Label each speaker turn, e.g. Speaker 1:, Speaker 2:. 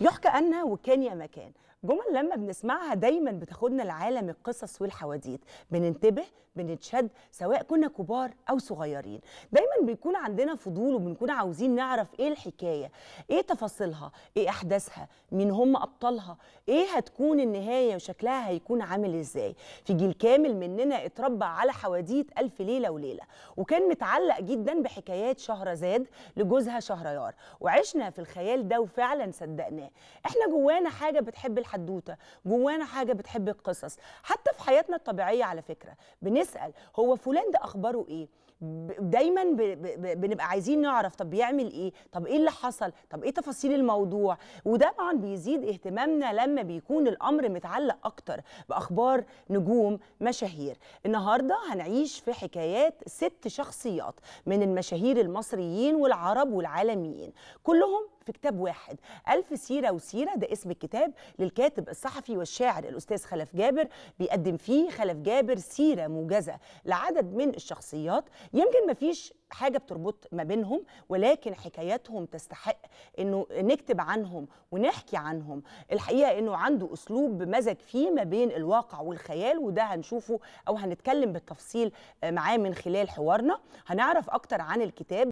Speaker 1: يحكى أن وكان يا مكان جمل لما بنسمعها دايما بتاخدنا لعالم القصص والحواديت بننتبه بنتشد سواء كنا كبار او صغيرين دايما بيكون عندنا فضول وبنكون عاوزين نعرف ايه الحكايه ايه تفاصيلها ايه احداثها مين هم ابطالها ايه هتكون النهايه وشكلها هيكون عامل ازاي في جيل كامل مننا اتربى على حواديت الف ليله وليله وكان متعلق جدا بحكايات شهرزاد لجوزها شهريار وعشنا في الخيال ده وفعلا صدقناه احنا جوانا حاجه بتحب الحدوته جوانا حاجه بتحب القصص حتى في حياتنا الطبيعيه على فكره بنسال هو فلان ده اخباره ايه دايما بنبقى عايزين نعرف طب بيعمل ايه طب ايه اللي حصل طب ايه تفاصيل الموضوع وده طبعا بيزيد اهتمامنا لما بيكون الامر متعلق اكتر باخبار نجوم مشاهير النهارده هنعيش في حكايات ست شخصيات من المشاهير المصريين والعرب والعالميين كلهم في كتاب واحد ألف سيرة وسيرة ده اسم الكتاب للكاتب الصحفي والشاعر الأستاذ خلف جابر بيقدم فيه خلف جابر سيرة موجزة لعدد من الشخصيات يمكن مفيش حاجة بتربط ما بينهم ولكن حكاياتهم تستحق انه نكتب عنهم ونحكي عنهم الحقيقة انه عنده اسلوب مزج فيه ما بين الواقع والخيال وده هنشوفه او هنتكلم بالتفصيل آه، معاه من خلال حوارنا هنعرف اكتر عن الكتاب